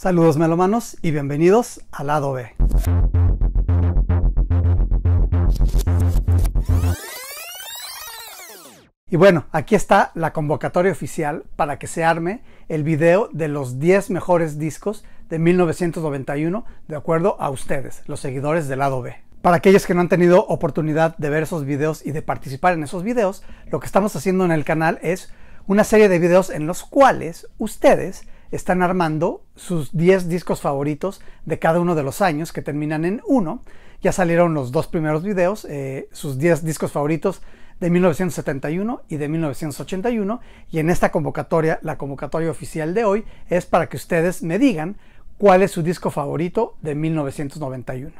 Saludos melomanos y bienvenidos al lado B. Y bueno, aquí está la convocatoria oficial para que se arme el video de los 10 mejores discos de 1991 de acuerdo a ustedes, los seguidores del lado B. Para aquellos que no han tenido oportunidad de ver esos videos y de participar en esos videos, lo que estamos haciendo en el canal es una serie de videos en los cuales ustedes están armando sus 10 discos favoritos de cada uno de los años que terminan en uno. Ya salieron los dos primeros videos, eh, sus 10 discos favoritos de 1971 y de 1981. Y en esta convocatoria, la convocatoria oficial de hoy, es para que ustedes me digan cuál es su disco favorito de 1991.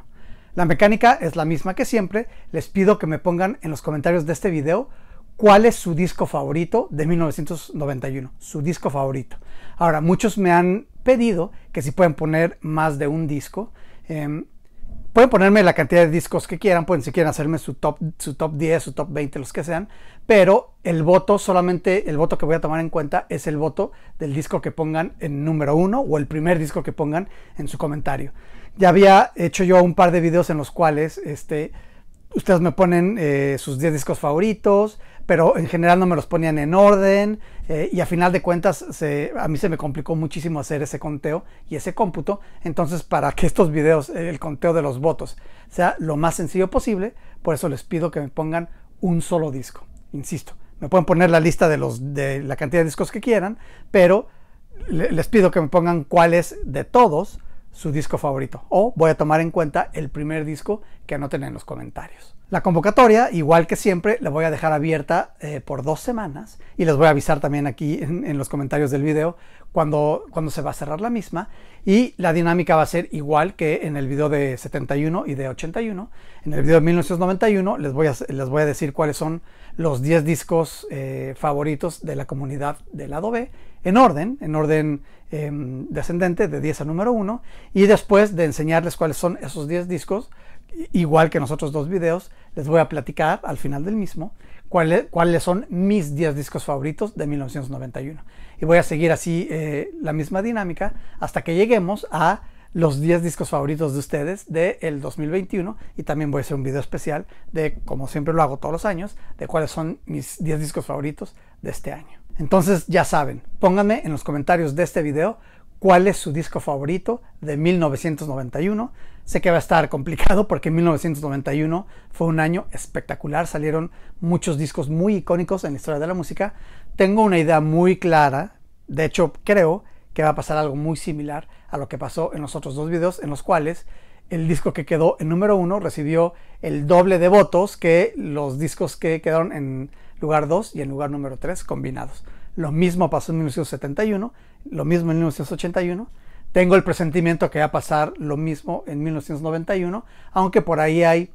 La mecánica es la misma que siempre. Les pido que me pongan en los comentarios de este video cuál es su disco favorito de 1991, su disco favorito. Ahora, muchos me han pedido que si pueden poner más de un disco. Em, pueden ponerme la cantidad de discos que quieran, pueden si quieren hacerme su top, su top 10, su top 20, los que sean, pero el voto solamente, el voto que voy a tomar en cuenta es el voto del disco que pongan en número uno o el primer disco que pongan en su comentario. Ya había hecho yo un par de videos en los cuales este, ustedes me ponen eh, sus 10 discos favoritos, pero en general no me los ponían en orden eh, y a final de cuentas a mí se me complicó muchísimo hacer ese conteo y ese cómputo, entonces para que estos videos, eh, el conteo de los votos, sea lo más sencillo posible, por eso les pido que me pongan un solo disco, insisto, me pueden poner la lista de, los, de la cantidad de discos que quieran, pero les pido que me pongan cuál es de todos su disco favorito o voy a tomar en cuenta el primer disco que anoten en los comentarios. La convocatoria, igual que siempre, la voy a dejar abierta eh, por dos semanas y les voy a avisar también aquí en, los comentarios del video cuando, cuando, se va a cerrar la misma y la dinámica va a ser igual que en el video de 71 y de 81. En el video de 1991 les voy a, les voy a decir cuáles son los 10 discos eh, favoritos de la comunidad del lado B en orden, en orden em, descendente de 10 a número 1 y después de enseñarles cuáles son esos 10 discos igual que nosotros dos videos, les voy a platicar al final del mismo cuáles, son mis 10 discos favoritos de 1991. Y voy a seguir así eh, la misma dinámica hasta que lleguemos a los 10 discos favoritos de ustedes del 2021 y también voy a hacer un video especial de, como siempre lo hago todos los años, de cuáles son mis 10 discos favoritos de este año. Entonces ya saben, pónganme en los comentarios de este video cuál es su disco favorito de 1991. Sé que va a estar complicado porque 1991 fue un año espectacular, salieron muchos discos muy icónicos en la historia de la música. Tengo una idea muy clara, de hecho creo que va a pasar algo muy similar a lo que pasó en los otros dos videos en los cuales el disco que quedó en número uno recibió el doble de votos que los discos que quedaron en lugar 2 y en lugar número 3 combinados. Lo mismo pasó en 1971, lo mismo en 1981 tengo el presentimiento que va a pasar lo mismo en 1991, aunque por ahí hay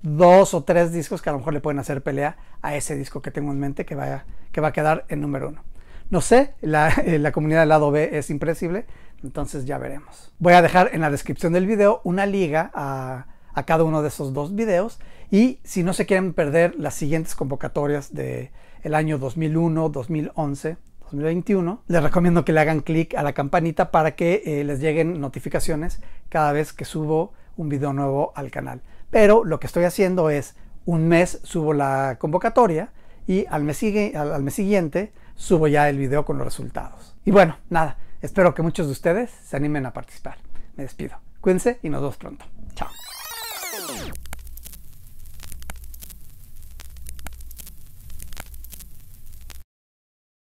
dos o tres discos que a lo mejor le pueden hacer pelea a ese disco que tengo en mente que, vaya, que va a quedar en número uno. No sé, la, eh, comunidad del lado B es impresible, entonces ya veremos. Voy a dejar en la descripción del video una liga a, cada uno de esos dos videos y si no se quieren perder las siguientes convocatorias del el año 2001, 2011, 2021. Les recomiendo que le hagan clic a la campanita para que eh, les lleguen notificaciones cada vez que subo un video nuevo al canal. Pero lo que estoy haciendo es un mes subo la convocatoria y al mes, al mes siguiente subo ya el video con los resultados. Y bueno, nada, espero que muchos de ustedes se animen a participar. Me despido. Cuídense y nos vemos pronto. Chao.